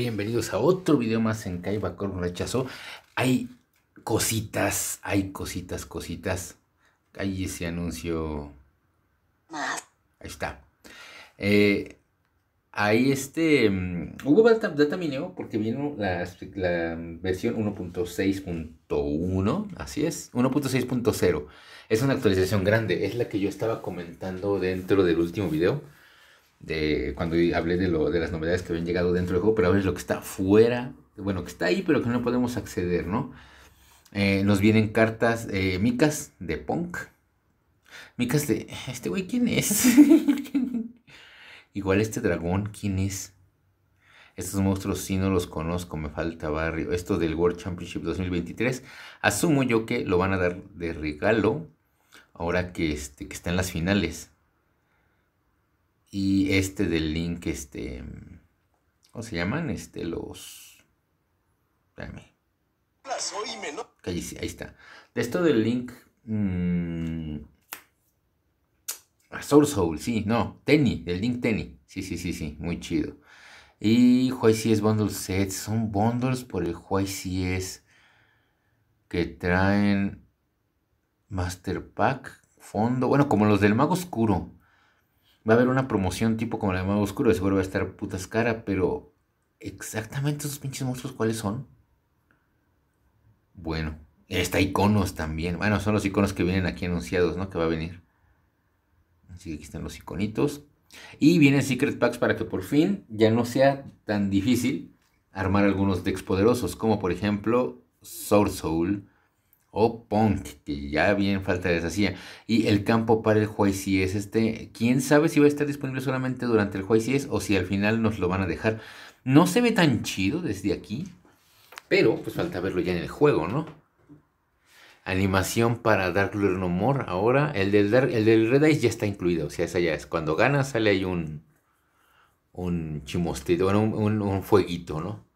Bienvenidos a otro video más en con Rechazo. Hay cositas, hay cositas, cositas. Hay ese anuncio. Ahí está. Eh, ahí este. Mm, hubo data, mineo porque vino la, la versión 1.6.1. Así es, 1.6.0. Es una actualización grande. Es la que yo estaba comentando dentro del último video de cuando hablé de, lo, de las novedades que habían llegado dentro del juego, pero ahora es lo que está fuera, bueno, que está ahí, pero que no podemos acceder, ¿no? Eh, nos vienen cartas eh, micas de punk. Micas de... ¿Este güey quién es? Igual este dragón, ¿quién es? Estos monstruos sí no los conozco, me falta barrio. Esto del World Championship 2023, asumo yo que lo van a dar de regalo ahora que, este, que está en las finales y este del link, este, ¿cómo se llaman? Este, los... Espérame. Ahí, está. De esto del link... Mmm, Soul Soul, sí, no, Tenny, del link Tenny. Sí, sí, sí, sí, muy chido. Y es Bundle Sets, son bundles por el YCS que traen Master Pack, fondo, bueno, como los del Mago Oscuro va a haber una promoción tipo como la de Mago Oscuro, seguro va a estar putas cara, pero exactamente esos pinches monstruos, ¿cuáles son? Bueno, está Iconos también. Bueno, son los iconos que vienen aquí anunciados, ¿no? Que va a venir. Así que aquí están los iconitos. Y vienen Secret Packs para que por fin ya no sea tan difícil armar algunos decks poderosos, como por ejemplo Soul Soul o oh, Punk, que ya bien falta esa hacía. Y el campo para el es este, quién sabe si va a estar disponible solamente durante el es. o si al final nos lo van a dejar. No se ve tan chido desde aquí, pero pues falta verlo ya en el juego, ¿no? Animación para Dark Lord No More. Ahora, el del, el del Red ya está incluido. O sea, esa ya es. Cuando gana sale ahí un. Un chimostito, bueno, un, un, un fueguito, ¿no?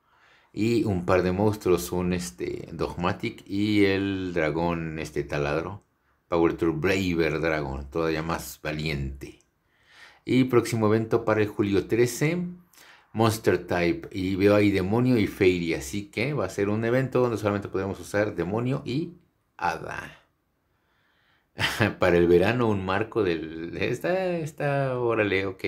y un par de monstruos, un este, Dogmatic y el dragón este taladro, Power Tour Braver Dragon, todavía más valiente. Y próximo evento para el julio 13, Monster Type. Y veo ahí demonio y Fairy, así que va a ser un evento donde solamente podemos usar demonio y hada. para el verano, un marco del... Está, está, órale, ok.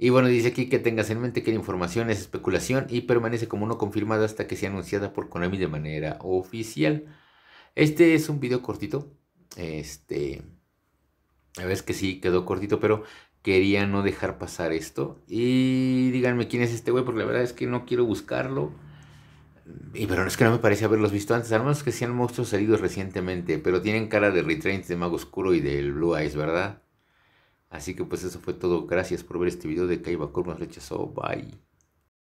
Y bueno, dice aquí que tengas en mente que la información es especulación y permanece como no confirmada hasta que sea anunciada por Konami de manera oficial. Este es un video cortito. Este. A ver, es que sí, quedó cortito, pero quería no dejar pasar esto. Y díganme quién es este güey, porque la verdad es que no quiero buscarlo. Y pero es que no me parece haberlos visto antes, al menos que sean monstruos salidos recientemente, pero tienen cara de retrain de Mago Oscuro y del Blue Eyes, ¿verdad? Así que pues eso fue todo. Gracias por ver este video de Kaiba Cormas Rechazó. Oh, bye.